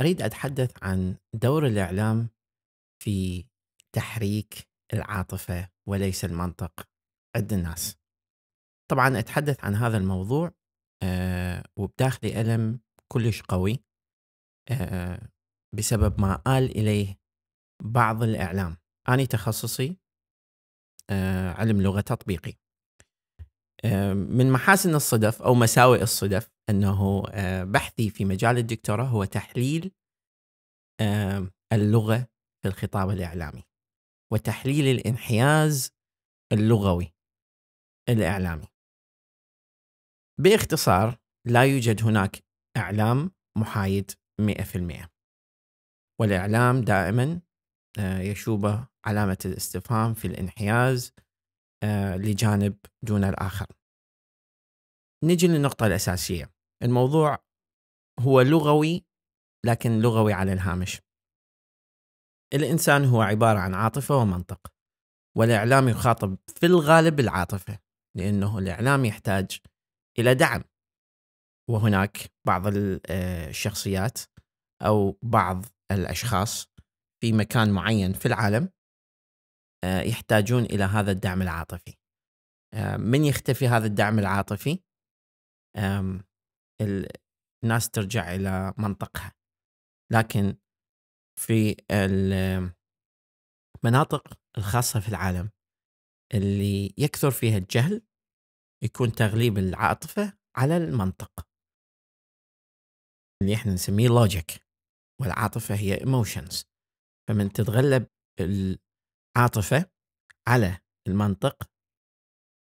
أريد أتحدث عن دور الإعلام في تحريك العاطفة وليس المنطق عند الناس طبعا أتحدث عن هذا الموضوع أه وبداخلي ألم كلش قوي أه بسبب ما قال إليه بعض الإعلام أنا تخصصي أه علم لغة تطبيقي من محاسن الصدف او مساوئ الصدف انه بحثي في مجال الدكتوراه هو تحليل اللغه في الخطاب الاعلامي وتحليل الانحياز اللغوي الاعلامي. باختصار لا يوجد هناك اعلام محايد 100% والاعلام دائما يشوبه علامه الاستفهام في الانحياز آه، لجانب دون الآخر نجي للنقطة الأساسية الموضوع هو لغوي لكن لغوي على الهامش الإنسان هو عبارة عن عاطفة ومنطق والإعلام يخاطب في الغالب العاطفة لأنه الإعلام يحتاج إلى دعم وهناك بعض آه، الشخصيات أو بعض الأشخاص في مكان معين في العالم آه، يحتاجون الى هذا الدعم العاطفي آه، من يختفي هذا الدعم العاطفي الناس ترجع الى منطقها لكن في المناطق الخاصه في العالم اللي يكثر فيها الجهل يكون تغليب العاطفه على المنطق اللي احنا نسميه لوجيك والعاطفه هي ايموشنز فمن تتغلب عاطفه على المنطق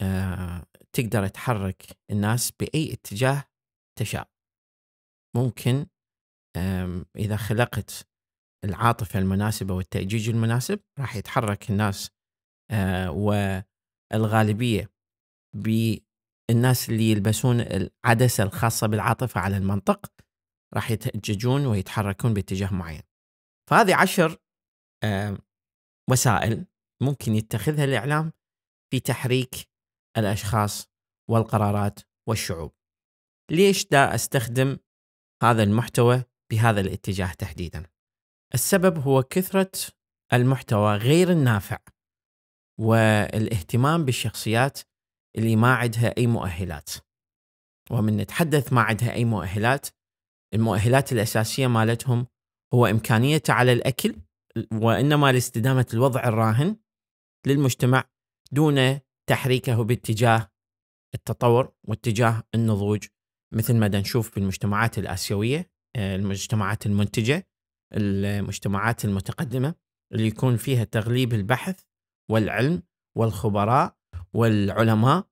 آه، تقدر تحرك الناس باي اتجاه تشاء ممكن اذا خلقت العاطفه المناسبه والتاجيج المناسب راح يتحرك الناس آه، والغالبيه بالناس اللي يلبسون العدسه الخاصه بالعاطفه على المنطق راح يتأججون ويتحركون باتجاه معين. فهذه عشر وسائل ممكن يتخذها الاعلام في تحريك الاشخاص والقرارات والشعوب. ليش دا استخدم هذا المحتوى بهذا الاتجاه تحديدا؟ السبب هو كثره المحتوى غير النافع والاهتمام بالشخصيات اللي ما عندها اي مؤهلات. ومن نتحدث ما عندها اي مؤهلات المؤهلات الاساسيه مالتهم هو امكانيته على الاكل وإنما لاستدامة الوضع الراهن للمجتمع دون تحريكه باتجاه التطور واتجاه النضوج مثل ما نشوف بالمجتمعات الآسيوية آه، المجتمعات المنتجة المجتمعات المتقدمة اللي يكون فيها تغليب البحث والعلم والخبراء والعلماء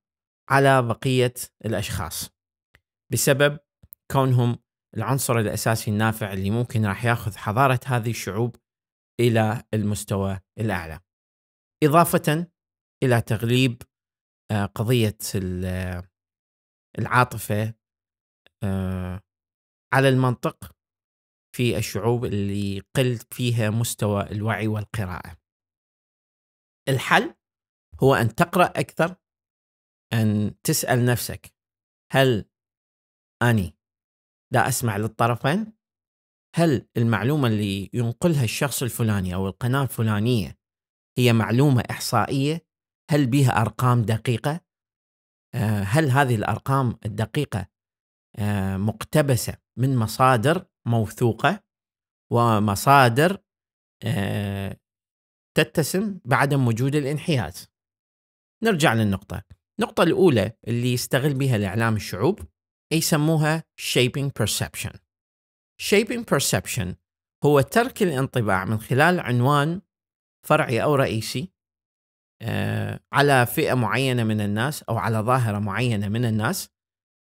على بقية الأشخاص بسبب كونهم العنصر الأساسي النافع اللي ممكن راح ياخذ حضارة هذه الشعوب الى المستوى الاعلى. اضافه الى تغليب آه، قضيه العاطفه آه، على المنطق في الشعوب اللي قل فيها مستوى الوعي والقراءه. الحل هو ان تقرا اكثر ان تسال نفسك هل اني لا اسمع للطرفين هل المعلومة اللي ينقلها الشخص الفلاني أو القناة الفلانية هي معلومة إحصائية؟ هل بها أرقام دقيقة؟ آه، هل هذه الأرقام الدقيقة آه، مقتبسة من مصادر موثوقة ومصادر آه، تتسم بعدم وجود الانحياز نرجع للنقطة النقطة الأولى اللي يستغل بها الإعلام الشعوب يسموها shaping perception Shaping Perception هو ترك الانطباع من خلال عنوان فرعي أو رئيسي آه، على فئة معينة من الناس أو على ظاهرة معينة من الناس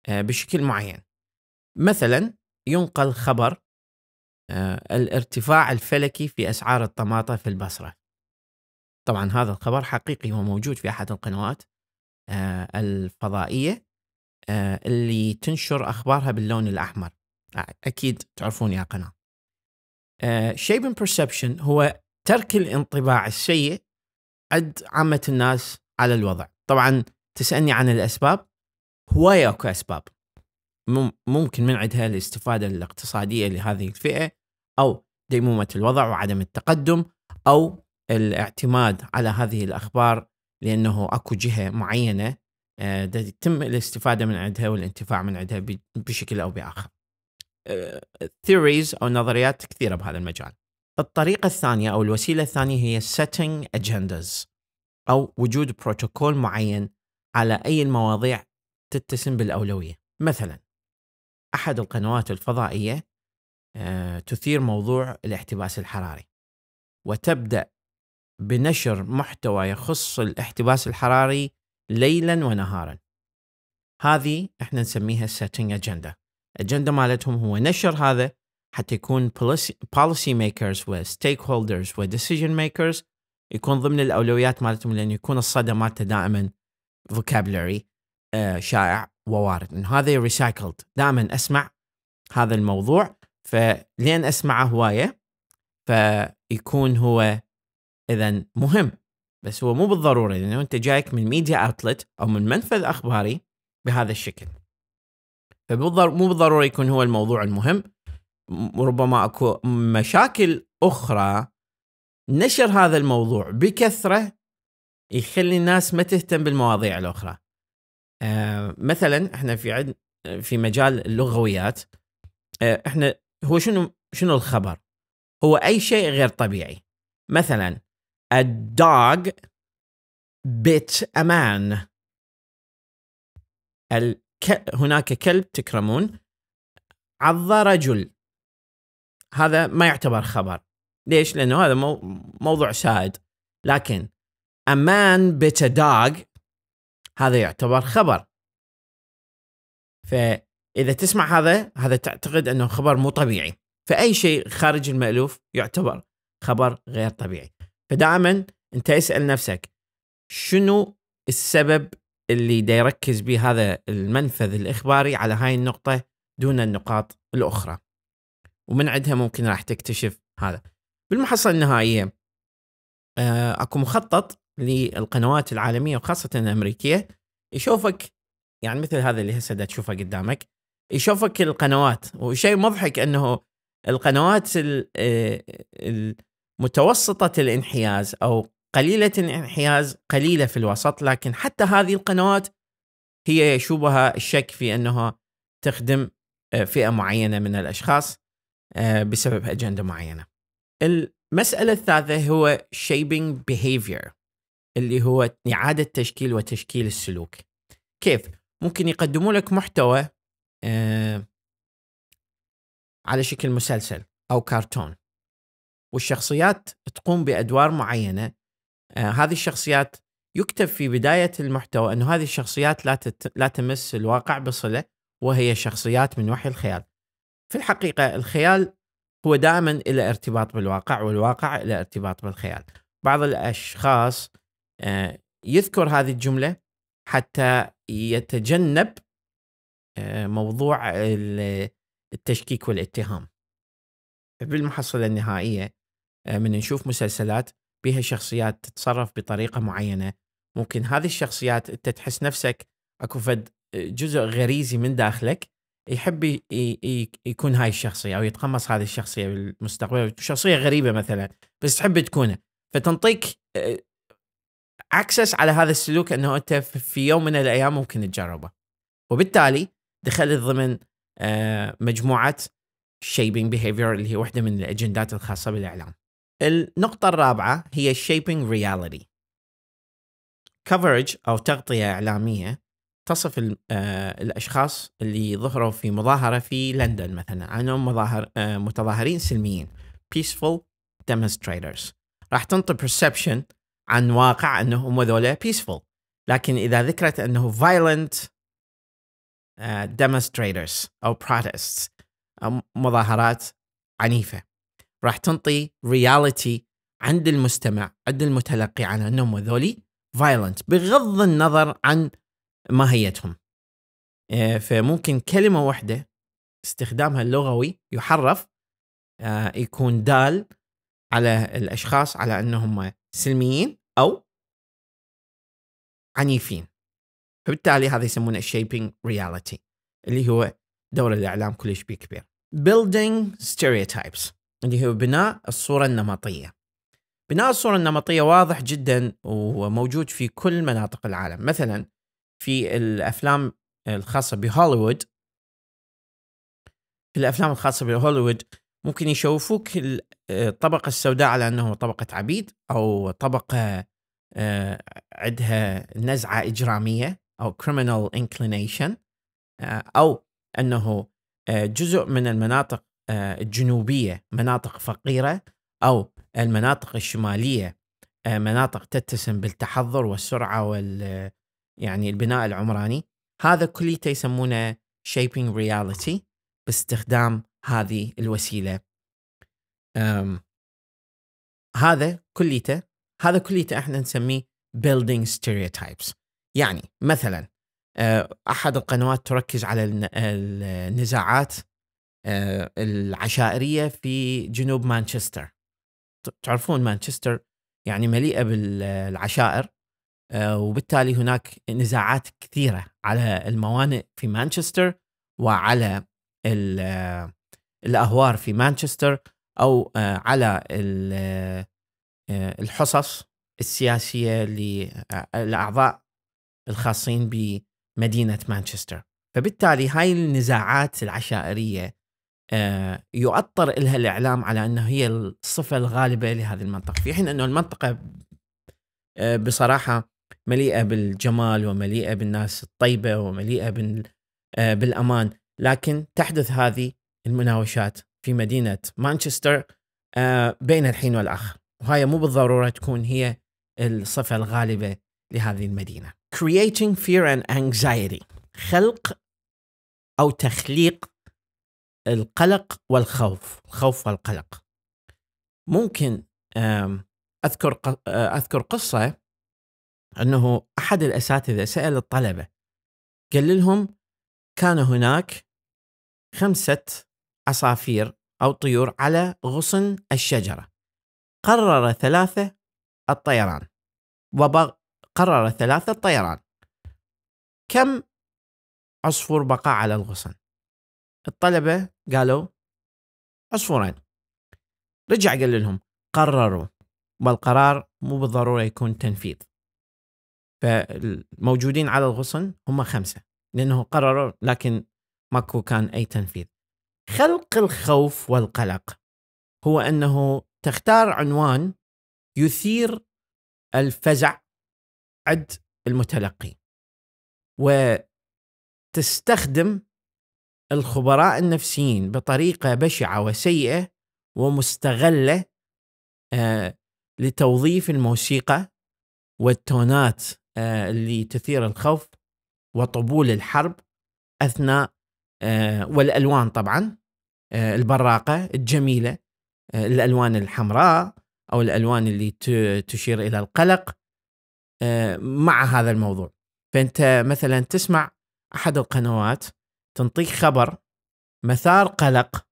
آه، بشكل معين مثلا ينقل خبر آه، الارتفاع الفلكي في أسعار الطماطة في البصرة طبعا هذا الخبر حقيقي وموجود في أحد القنوات الفضائية اللي تنشر أخبارها باللون الأحمر اكيد تعرفون يا قناه شيبن آه، برسبشن هو ترك الانطباع السيء عند عامه الناس على الوضع طبعا تسالني عن الاسباب هوايه اكو اسباب ممكن من عندها الاستفاده الاقتصاديه لهذه الفئه او ديمومه الوضع وعدم التقدم او الاعتماد على هذه الاخبار لانه اكو جهه معينه يتم آه، الاستفاده من عندها والانتفاع من عندها بشكل او باخر. ثيوريز آه، او نظريات كثيره بهذا المجال. الطريقه الثانيه او الوسيله الثانيه هي setting اجندز او وجود بروتوكول معين على اي المواضيع تتسم بالاولويه. مثلا احد القنوات الفضائيه آه، تثير موضوع الاحتباس الحراري وتبدا بنشر محتوى يخص الاحتباس الحراري ليلا ونهارا. هذه احنا نسميها setting اجنده. الاجنده مالتهم هو نشر هذا حتى يكون بوليسي ميكرز وستيك هولدرز وديسيجن ميكرز يكون ضمن الاولويات مالتهم لان يكون الصدى مالته دائما vocabulary آه، شائع ووارد انه هذا ريسايكلد دائما اسمع هذا الموضوع فلين اسمعه هوايه فيكون هو اذا مهم بس هو مو بالضروره لانه انت جايك من ميديا اوتلت او من منفذ اخباري بهذا الشكل فبالضر مو بالضروره يكون هو الموضوع المهم ربما اكو مشاكل اخرى نشر هذا الموضوع بكثره يخلي الناس ما تهتم بالمواضيع الاخرى. آه مثلا احنا في عد في مجال اللغويات آه احنا هو شنو شنو الخبر؟ هو اي شيء غير طبيعي. مثلا a dog bit a man. ال ك... هناك كلب تكرمون عض رجل هذا ما يعتبر خبر ليش؟ لأنه هذا مو... موضوع سائد لكن a man bit a dog هذا يعتبر خبر فإذا تسمع هذا هذا تعتقد أنه خبر مو طبيعي فأي شيء خارج المألوف يعتبر خبر غير طبيعي فدائما أنت اسأل نفسك شنو السبب اللي دا يركز به هذا المنفذ الإخباري على هاي النقطة دون النقاط الأخرى ومن عندها ممكن راح تكتشف هذا بالمحصلة النهائية آه، أكو مخطط للقنوات العالمية وخاصة الأمريكية يشوفك يعني مثل هذا اللي هسه تشوفه قدامك يشوفك القنوات وشيء مضحك أنه القنوات آه، المتوسطة الانحياز أو قليلة الانحياز قليلة في الوسط لكن حتى هذه القنوات هي يشوبها الشك في أنها تخدم آه، فئة معينة من الأشخاص آه، بسبب أجندة معينة المسألة الثالثة هو shaping behavior اللي هو إعادة تشكيل وتشكيل السلوك كيف؟ ممكن يقدموا لك محتوى آه، على شكل مسلسل أو كرتون والشخصيات تقوم بأدوار معينة آه، هذه الشخصيات يكتب في بداية المحتوى أن هذه الشخصيات لا, تت... لا تمس الواقع بصلة وهي شخصيات من وحي الخيال في الحقيقة الخيال هو دائما إلى ارتباط بالواقع والواقع إلى ارتباط بالخيال بعض الأشخاص آه، يذكر هذه الجملة حتى يتجنب آه، موضوع التشكيك والاتهام بالمحصلة النهائية من نشوف مسلسلات بها شخصيات تتصرف بطريقه معينه ممكن هذه الشخصيات انت تحس نفسك اكو فد جزء غريزي من داخلك يحب يكون هاي الشخصيه او يتقمص هذه الشخصيه بالمستقبل شخصيه غريبه مثلا بس تحب تكونه فتنطيك اكسس آه، على هذا السلوك انه انت في يوم من الايام ممكن تجربه وبالتالي دخلت ضمن آه، مجموعه شيبينج بيهيفير اللي هي واحده من الاجندات الخاصه بالاعلام النقطة الرابعة هي shaping reality coverage أو تغطية إعلامية تصف آه، الأشخاص اللي ظهروا في مظاهرة في لندن مثلا عنهم مظاهر آه، متظاهرين سلميين peaceful demonstrators راح تنطي perception عن واقع أنهم ذولا peaceful لكن إذا ذكرت أنه violent آه، demonstrators أو protests أو مظاهرات عنيفة راح تنطي رياليتي عند المستمع عند المتلقي على انهم هذولي فايلنت بغض النظر عن ماهيتهم آه، فممكن كلمة واحدة استخدامها اللغوي يحرف آه، يكون دال على الأشخاص على أنهم سلميين أو عنيفين فبالتالي هذا يسمونه شيبينج رياليتي اللي هو دور الإعلام كلش بيه كبير building stereotypes اللي هو بناء الصورة النمطية بناء الصورة النمطية واضح جدا وموجود في كل مناطق العالم مثلا في الأفلام الخاصة بهوليوود في الأفلام الخاصة بهوليوود ممكن يشوفوك الطبقة آه، السوداء على أنه طبقة عبيد أو طبقة آه، عندها نزعة إجرامية أو criminal inclination آه، أو أنه جزء من المناطق آه، الجنوبيه مناطق فقيره او المناطق الشماليه آه، مناطق تتسم بالتحضر والسرعه وال يعني البناء العمراني هذا كليته يسمونه shaping reality باستخدام هذه الوسيله أم هذا كليته هذا كليته احنا نسميه building stereotypes يعني مثلا آه، احد القنوات تركز على النزاعات آه، العشائريه في جنوب مانشستر تعرفون مانشستر يعني مليئه بالعشائر آه، وبالتالي هناك نزاعات كثيره على الموانئ في مانشستر وعلى آه، الاهوار في مانشستر او على الحصص السياسيه للاعضاء الخاصين بمدينه مانشستر فبالتالي هاي النزاعات العشائريه آه، يؤطر لها الاعلام على انه هي الصفه الغالبه لهذه المنطقه، في حين انه المنطقه آه، بصراحه مليئه بالجمال ومليئه بالناس الطيبه ومليئه آه، بالامان، لكن تحدث هذه المناوشات في مدينه مانشستر بين الحين والاخر، وهي مو بالضروره تكون هي الصفه الغالبه لهذه المدينه. Creating fear and anxiety خلق او تخليق القلق والخوف الخوف والقلق ممكن اذكر آه، اذكر قصه انه احد الاساتذه سال الطلبه قال لهم كان هناك خمسه عصافير او طيور على غصن الشجره قرر ثلاثه الطيران وبغ... قرر ثلاثه الطيران كم عصفور بقى على الغصن الطلبة قالوا عصفورين رجع قال لهم قرروا والقرار مو بالضرورة يكون تنفيذ فالموجودين على الغصن هم خمسة لأنه قرروا لكن ماكو كان أي تنفيذ خلق الخوف والقلق هو أنه تختار عنوان يثير الفزع عند المتلقي وتستخدم الخبراء النفسيين بطريقه بشعه وسيئه ومستغله آه، لتوظيف الموسيقى والتونات آه، اللي تثير الخوف وطبول الحرب اثناء آه، والالوان طبعا البراقه الجميله الالوان الحمراء او الالوان اللي تشير الى القلق مع هذا الموضوع فانت مثلا تسمع احد القنوات تنطيك خبر مثار قلق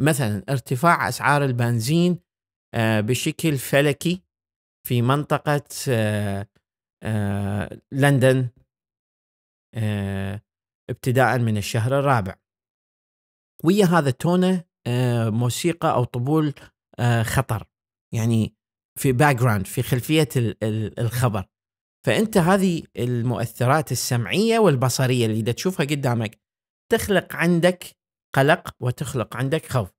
مثلا ارتفاع اسعار البنزين آه، بشكل فلكي في منطقه آه، آه، لندن ابتداء من الشهر الرابع ويا هذا تونه موسيقى او طبول خطر يعني في باك جراوند في خلفيه الخبر فانت هذه المؤثرات السمعيه والبصريه اللي تشوفها قدامك تخلق عندك قلق وتخلق عندك خوف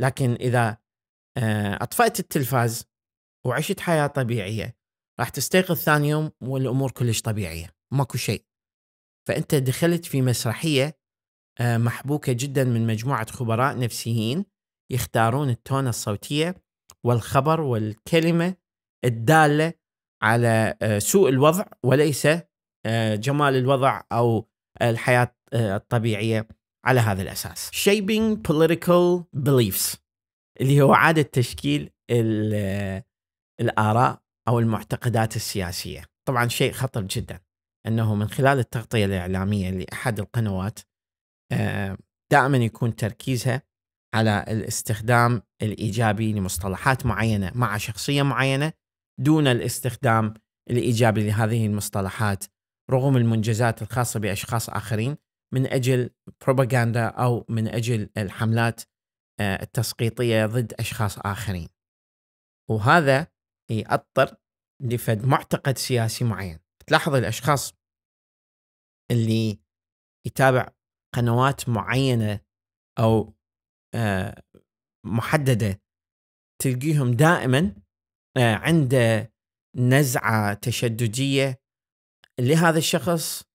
لكن إذا آه، أطفأت التلفاز وعشت حياة طبيعية راح تستيقظ ثاني يوم والأمور كلش طبيعية ماكو شيء فأنت دخلت في مسرحية آه، محبوكة جدا من مجموعة خبراء نفسيين يختارون التونة الصوتية والخبر والكلمة الدالة على آه، سوء الوضع وليس جمال الوضع أو الحياة آه، الطبيعية على هذا الأساس shaping political beliefs اللي هو عادة تشكيل الآراء أو المعتقدات السياسية طبعا شيء خطر جدا أنه من خلال التغطية الإعلامية لأحد القنوات آه، دائما يكون تركيزها على الاستخدام الإيجابي لمصطلحات معينة مع شخصية معينة دون الاستخدام الإيجابي لهذه المصطلحات رغم المنجزات الخاصة بأشخاص آخرين من اجل بروباغندا او من اجل الحملات آه، التسقيطيه ضد اشخاص اخرين. وهذا يأطر لفد معتقد سياسي معين. تلاحظ الاشخاص اللي يتابع قنوات معينه او آه، محدده تلقيهم دائما آه، عنده نزعه تشدديه لهذا الشخص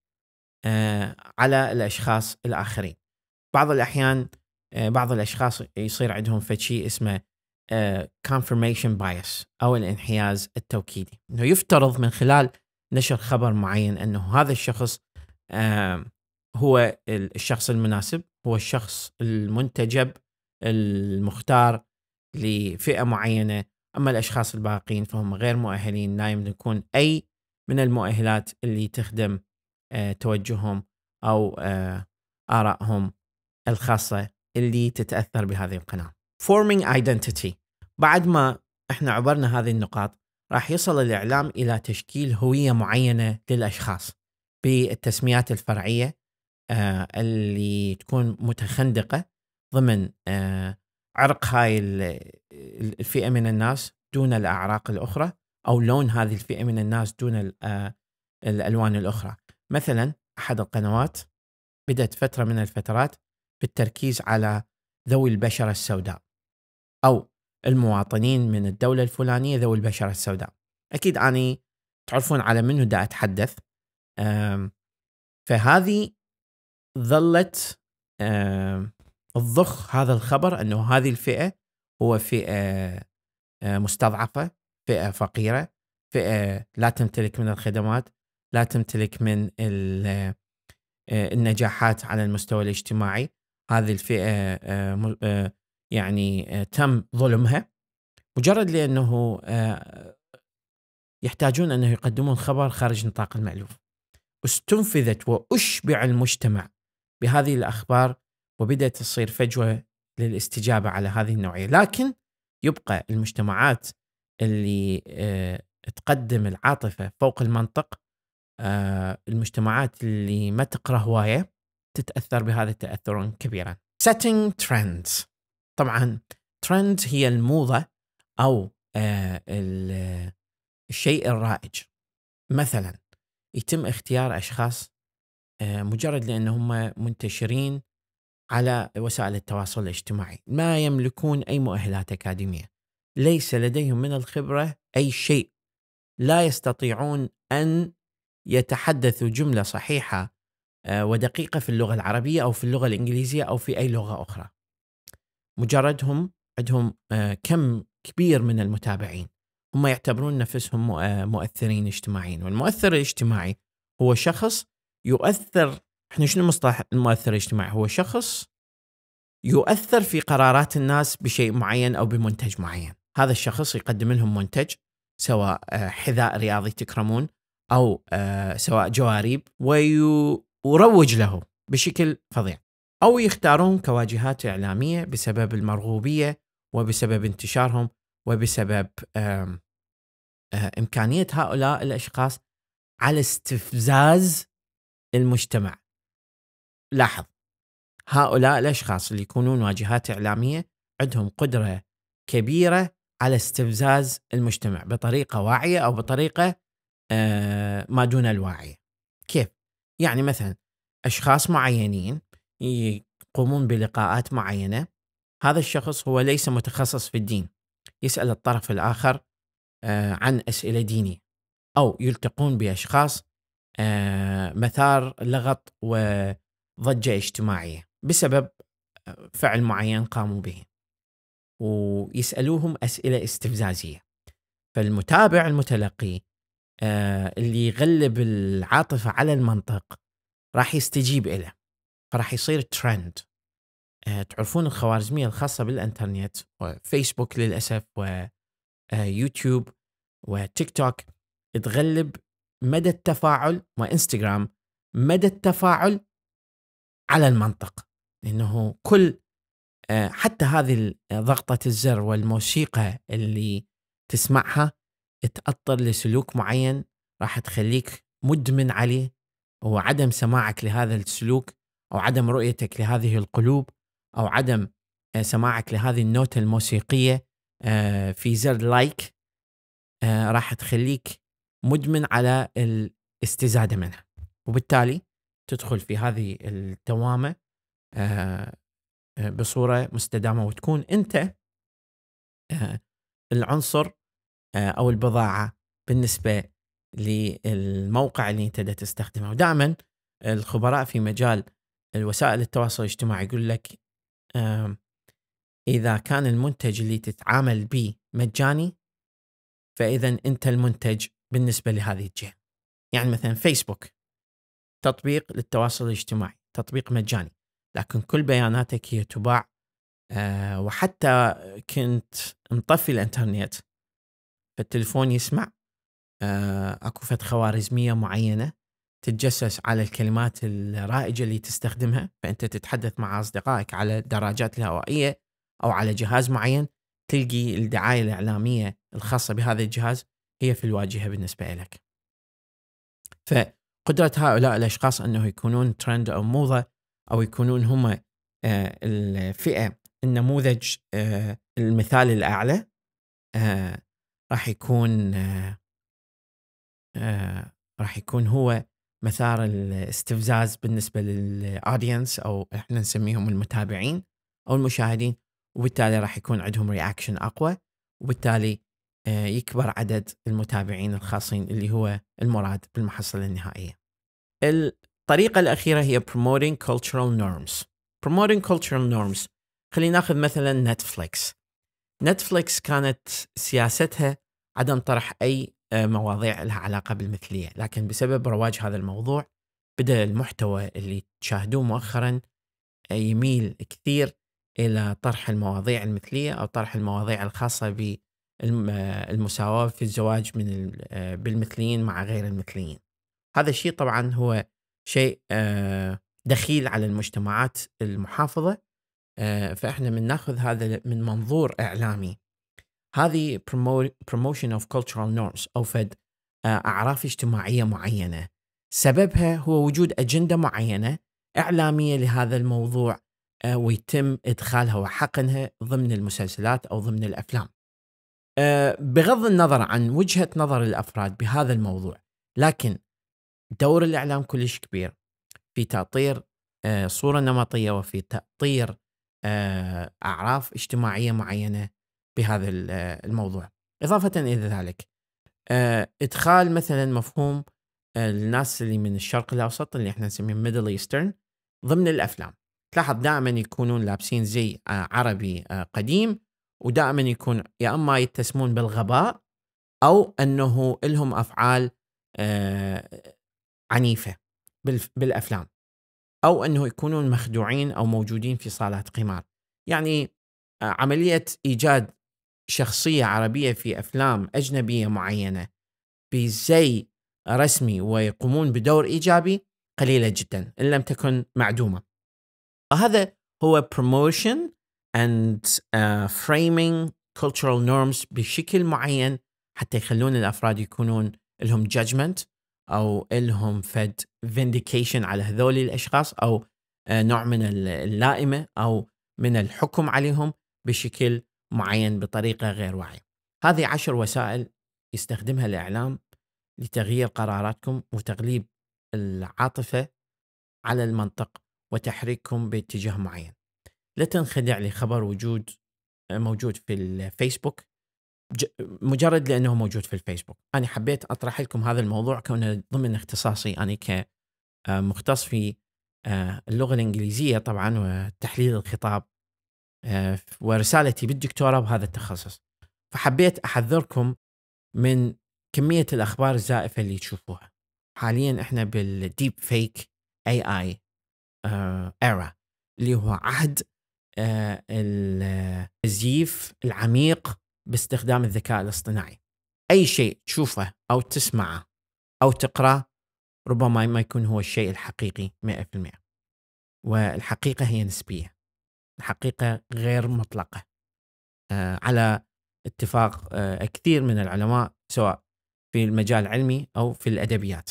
آه، على الاشخاص الاخرين بعض الاحيان آه، بعض الاشخاص يصير عندهم فشي شيء اسمه آه، confirmation bias او الانحياز التوكيدي انه يفترض من خلال نشر خبر معين انه هذا الشخص هو الشخص المناسب هو الشخص المنتجب المختار لفئه معينه اما الاشخاص الباقين فهم غير مؤهلين لا يملكون اي من المؤهلات اللي تخدم آه، توجههم او آه، ارائهم الخاصه اللي تتاثر بهذه القناه. forming identity بعد ما احنا عبرنا هذه النقاط راح يصل الاعلام الى تشكيل هويه معينه للاشخاص بالتسميات الفرعيه آه، اللي تكون متخندقه ضمن عرق هاي الفئه من الناس دون الاعراق الاخرى او لون هذه الفئه من الناس دون الالوان الاخرى مثلا احد القنوات بدات فتره من الفترات بالتركيز على ذوي البشره السوداء او المواطنين من الدوله الفلانيه ذوي البشره السوداء اكيد اني تعرفون على منو دا اتحدث فهذه ظلت الضخ هذا الخبر انه هذه الفئه هو فئه آه، مستضعفه فئه فقيره فئه لا تمتلك من الخدمات لا تمتلك من آه، النجاحات على المستوى الاجتماعي هذه الفئه آه، آه، يعني تم ظلمها مجرد لانه يحتاجون انه يقدمون خبر خارج نطاق المالوف استنفذت واشبع المجتمع بهذه الاخبار وبدات تصير فجوه للاستجابه على هذه النوعيه لكن يبقى المجتمعات اللي تقدم العاطفه فوق المنطق آه، المجتمعات اللي ما تقرا هوايه تتاثر بهذا التاثر كبيرا. setting trends طبعا ترند هي الموضه او آه، الشيء الرائج مثلا يتم اختيار اشخاص آه، مجرد لانهم منتشرين على وسائل التواصل الاجتماعي ما يملكون اي مؤهلات اكاديميه ليس لديهم من الخبره اي شيء لا يستطيعون ان يتحدث جملة صحيحة آه، ودقيقة في اللغة العربية أو في اللغة الإنجليزية أو في أي لغة أخرى مجردهم عندهم آه، كم كبير من المتابعين هم يعتبرون نفسهم آه، مؤثرين اجتماعيين والمؤثر الاجتماعي هو شخص يؤثر احنا شنو مصطلح المؤثر الاجتماعي هو شخص يؤثر في قرارات الناس بشيء معين او بمنتج معين هذا الشخص يقدم لهم منتج سواء حذاء رياضي تكرمون او آه، سواء جواريب ويروج له بشكل فظيع او يختارون كواجهات اعلاميه بسبب المرغوبيه وبسبب انتشارهم وبسبب آه، امكانيه هؤلاء الاشخاص على استفزاز المجتمع. لاحظ هؤلاء الاشخاص اللي يكونون واجهات اعلاميه عندهم قدره كبيره على استفزاز المجتمع بطريقه واعيه او بطريقه آه، ما دون الواعية كيف؟ يعني مثلا أشخاص معينين يقومون بلقاءات معينة هذا الشخص هو ليس متخصص في الدين يسأل الطرف الآخر آه، عن أسئلة دينية أو يلتقون بأشخاص آه، مثار لغط وضجة اجتماعية بسبب فعل معين قاموا به ويسألوهم أسئلة استفزازية فالمتابع المتلقي آه، اللي يغلب العاطفة على المنطق راح يستجيب له فراح يصير ترند آه، تعرفون الخوارزمية الخاصة بالإنترنت وفيسبوك للأسف ويوتيوب وتيك توك تغلب مدى التفاعل وإنستغرام مدى التفاعل على المنطق لأنه كل آه، حتى هذه ضغطة الزر والموسيقى اللي تسمعها تأطر لسلوك معين راح تخليك مدمن عليه وعدم سماعك لهذا السلوك أو عدم رؤيتك لهذه القلوب أو عدم آه، سماعك لهذه النوتة الموسيقية آه، في زر لايك آه، راح تخليك مدمن على الاستزادة منها وبالتالي تدخل في هذه الدوامة بصورة مستدامة وتكون أنت العنصر آه، او البضاعه بالنسبه للموقع اللي انت تستخدمه ودائما الخبراء في مجال الوسائل التواصل الاجتماعي يقول لك اذا كان المنتج اللي تتعامل به مجاني فاذا انت المنتج بالنسبه لهذه الجهه يعني مثلا فيسبوك تطبيق للتواصل الاجتماعي تطبيق مجاني لكن كل بياناتك هي تباع آه، وحتى كنت مطفي الانترنت فالتلفون يسمع آه، اكو فت خوارزميه معينه تتجسس على الكلمات الرائجه اللي تستخدمها فانت تتحدث مع اصدقائك على الدراجات الهوائيه او على جهاز معين تلقي الدعايه الاعلاميه الخاصه بهذا الجهاز هي في الواجهه بالنسبه لك. فقدره هؤلاء الاشخاص انه يكونون ترند او موضه او يكونون هم آه، الفئه النموذج آه، المثال الاعلى راح يكون آه، آه، راح يكون هو مثار الاستفزاز بالنسبه للاودينس او احنا نسميهم المتابعين او المشاهدين وبالتالي راح يكون عندهم رياكشن اقوى وبالتالي آه، يكبر عدد المتابعين الخاصين اللي هو المراد بالمحصله النهائيه. الطريقه الاخيره هي promoting cultural norms. promoting cultural norms خلينا ناخذ مثلا نتفليكس نتفليكس كانت سياستها عدم طرح أي آه، مواضيع لها علاقة بالمثلية لكن بسبب رواج هذا الموضوع بدأ المحتوى اللي تشاهدوه مؤخرا آه، يميل كثير إلى طرح المواضيع المثلية أو طرح المواضيع الخاصة بالمساواة آه، في الزواج من بالمثليين مع غير المثليين هذا الشيء طبعا هو شيء دخيل على المجتمعات المحافظة آه، فاحنا من ناخذ هذا من منظور اعلامي هذه promotion of cultural norms او فد آه، اعراف اجتماعيه معينه سببها هو وجود اجنده معينه اعلاميه لهذا الموضوع آه، ويتم ادخالها وحقنها ضمن المسلسلات او ضمن الافلام. بغض النظر عن وجهه نظر الافراد بهذا الموضوع لكن دور الاعلام كلش كبير في تاطير صوره نمطيه وفي تاطير أعراف اجتماعية معينة بهذا الموضوع إضافة إلى ذلك آه، إدخال مثلا مفهوم الناس آه، اللي من الشرق الأوسط اللي احنا نسميه ميدل ايسترن ضمن الأفلام تلاحظ دائما يكونون لابسين زي آه، عربي قديم ودائما يكون يا اما يتسمون بالغباء او انه لهم افعال عنيفه بالافلام أو أنه يكونون مخدوعين أو موجودين في صالات قمار يعني آه، عملية إيجاد شخصية عربية في أفلام أجنبية معينة بزي رسمي ويقومون بدور إيجابي قليلة جدا إن لم تكن معدومة هذا هو promotion and uh, framing cultural norms بشكل معين حتى يخلون الأفراد يكونون لهم judgment او الهم فد فينديكيشن على هذول الاشخاص او آه، نوع من اللائمه او من الحكم عليهم بشكل معين بطريقه غير واعيه. هذه عشر وسائل يستخدمها الاعلام لتغيير قراراتكم وتغليب العاطفه على المنطق وتحريككم باتجاه معين. لا تنخدع لخبر وجود آه، موجود في الفيسبوك مجرد لانه موجود في الفيسبوك انا حبيت اطرح لكم هذا الموضوع كونه ضمن اختصاصي انا كمختص آه، في آه، اللغه الانجليزيه طبعا وتحليل الخطاب آه، ورسالتي بالدكتوراه بهذا التخصص فحبيت احذركم من كميه الاخبار الزائفه اللي تشوفوها حاليا احنا بالديب فيك اي اي ايرا اللي هو عهد الزيف العميق باستخدام الذكاء الاصطناعي أي شيء تشوفه أو تسمعه أو تقرأه ربما ما يكون هو الشيء الحقيقي 100% والحقيقة هي نسبية الحقيقة غير مطلقة آه، على اتفاق آه، كثير من العلماء سواء في المجال العلمي أو في الأدبيات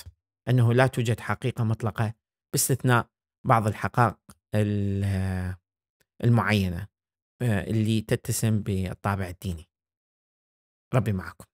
أنه لا توجد حقيقة مطلقة باستثناء بعض الحقائق المعينة آه، اللي تتسم بالطابع الديني ربي معكم